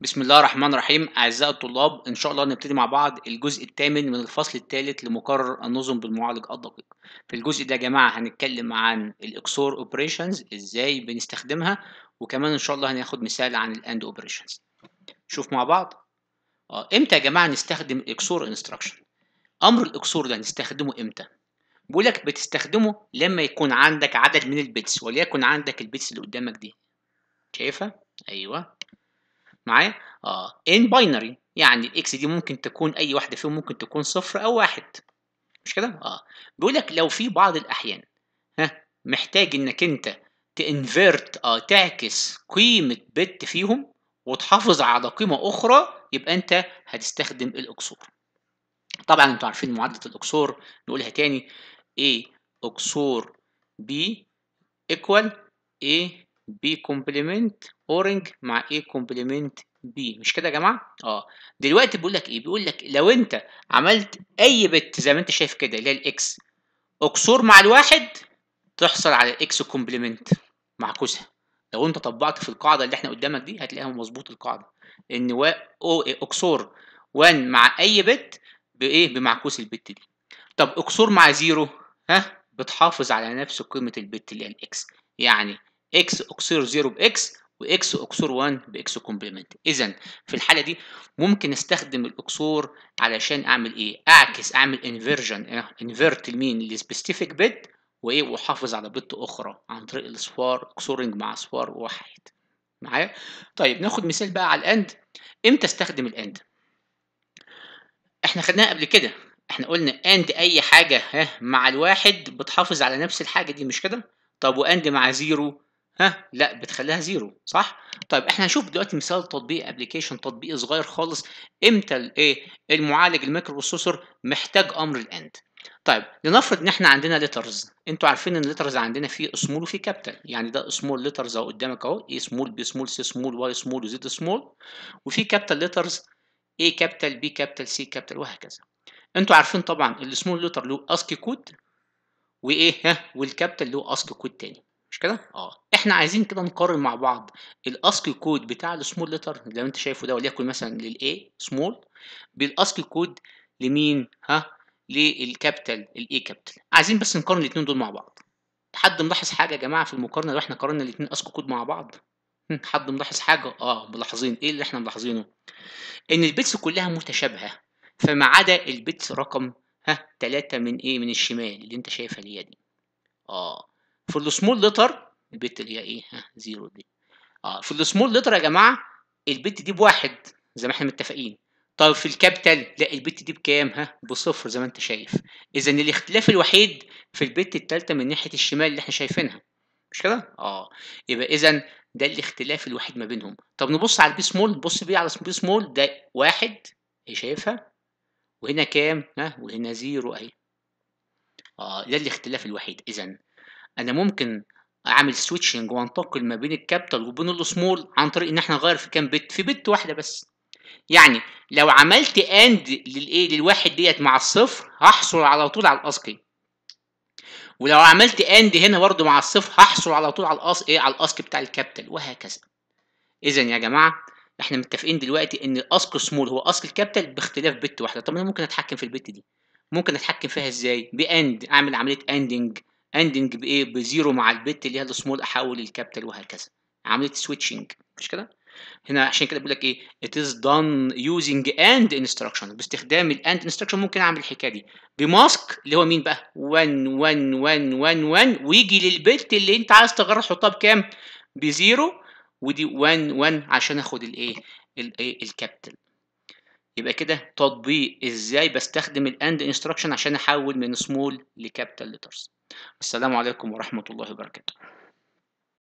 بسم الله الرحمن الرحيم أعزائي الطلاب إن شاء الله نبتدي مع بعض الجزء الثامن من الفصل الثالث لمقرر النظم بالمعالج الدقيق في الجزء ده يا جماعة هنتكلم عن الإكسور أوبريشنز إزاي بنستخدمها وكمان إن شاء الله هناخد مثال عن الأند أوبريشنز شوف مع بعض آه إمتى يا جماعة نستخدم إكسور إنستراكشن أمر الإكسور ده نستخدمه إمتى بيقول لك بتستخدمه لما يكون عندك عدد من البيتس وليكن عندك البيتس اللي قدامك دي شايفها أيوه معايا اه ان باينري يعني الاكس دي ممكن تكون اي واحده فيهم ممكن تكون صفر او واحد مش كده اه بيقول لك لو في بعض الاحيان ها محتاج انك انت تانفيرت اه تعكس قيمه بت فيهم وتحافظ على قيمه اخرى يبقى انت هتستخدم الاكسور طبعا انتوا عارفين معادله الاكسور نقولها تاني A اكسور B ايكوال A بي كومبلمنت اورنج مع اي كومبلمنت بي مش كده يا جماعه اه دلوقتي بيقول لك ايه بيقول لك لو انت عملت اي بت زي ما انت شايف كده اللي هي الاكس اكسور مع الواحد تحصل على الاكس كومبلمنت معكوسها لو انت طبقت في القاعده اللي احنا قدامك دي هتلاقيها مظبوط القاعده ان و... أو... إيه، اكسور 1 مع اي بت بايه بمعكوس البت دي طب اكسور مع زيرو ها بتحافظ على نفس قيمه البت اللي هي الاكس يعني اكس اكسور 0 باكس واكس اكسور 1 باكس كومبلمنت اذا في الحاله دي ممكن استخدم الاكسور علشان اعمل ايه اعكس اعمل انفيرجن إيه؟ انفيرت لمين لسبيسيفيك بيت وايه واحافظ على بت اخرى عن طريق الاصفار اكسورنج مع اصفار واحد معايا طيب ناخد مثال بقى على الاند امتى استخدم الاند احنا خدناها قبل كده احنا قلنا اند اي حاجه ها مع الواحد بتحافظ على نفس الحاجه دي مش كده طب واند مع زيرو ها لا بتخليها زيرو صح طيب احنا هنشوف دلوقتي مثال تطبيق ابلكيشن تطبيق صغير خالص امتى الايه المعالج الميكروبروسيسور محتاج امر الاند طيب لنفرض ان احنا عندنا ليترز انتوا عارفين ان الليترز عندنا فيه سمول وفيه كابيتال يعني ده سمول ليترز اهو قدامك اهو اي سمول بي سمول سي سمول واي سمول وزد سمول وفي كابيتال ليترز اي كابيتال بي كابيتال سي كابيتال وهكذا انتوا عارفين طبعا السمول ليتر له اسكي كود وايه ها والكابيتال له اسكي كود تاني مش كده؟ اه احنا عايزين كده نقارن مع بعض الاسكي كود بتاع السمول ليتر اللي انت شايفه ده وليكن مثلا للاي سمول بالاسكي كود لمين ها للكابيتال الاي كابيتال عايزين بس نقارن الاثنين دول مع بعض حد ملاحظ حاجه يا جماعه في المقارنه لو احنا قارنا الاثنين اسكي كود مع بعض حد ملاحظ حاجه اه ملاحظين ايه اللي احنا ملاحظينه ان البيتس كلها متشابهه فما عدا البيتس رقم ها 3 من ايه من الشمال اللي انت شايفها دي اه في السمول لتر البت اللي هي ايه ها زيرو دي اه في السمول لتر يا جماعه البت دي بواحد زي ما احنا متفقين طب في الكابيتال لا البت دي بكام ها بصفر زي ما انت شايف اذا الاختلاف الوحيد في البت الثالثه من ناحيه الشمال اللي احنا شايفينها مش كده اه يبقى اذا ده الاختلاف الوحيد ما بينهم طب نبص على البي سمول نبص بيه على البي سمول ده واحد شايفها وهنا كام ها وهنا زيرو اهي اه ده الاختلاف الوحيد اذا انا ممكن اعمل سويتشنج وانتقل ما بين الكابيتال وبين السمول عن طريق ان احنا نغير في كام بت في بت واحده بس يعني لو عملت اند للايه للواحد ديت مع الصفر هحصل على طول على الاسكي ولو عملت اند هنا برده مع الصفر هحصل على طول على الاس ايه على الاسكي بتاع الكابيتال وهكذا اذا يا جماعه احنا متفقين دلوقتي ان الاسك سمول هو اسك الكابيتال باختلاف بت واحده طب انا ممكن اتحكم في البت دي ممكن اتحكم فيها ازاي باند اعمل عمليه اندنج اندنج بايه بزيرو مع البت اللي هي السمول احول الكابيتال وهكذا عمليه سويتشنج مش كده هنا عشان كده بيقول لك ايه it is done using and instruction باستخدام الاند instruction ممكن اعمل الحكايه دي بماسك اللي هو مين بقى 1 1 1 1 1 ويجي للبت اللي انت عايز تغير تحطها بكام بزيرو ودي 1 1 عشان اخد الايه الايه الكابيتال يبقى كده تطبيق ازاي بستخدم الاند انستراكشن عشان احول من سمول لكابيتال ليترز السلام عليكم ورحمه الله وبركاته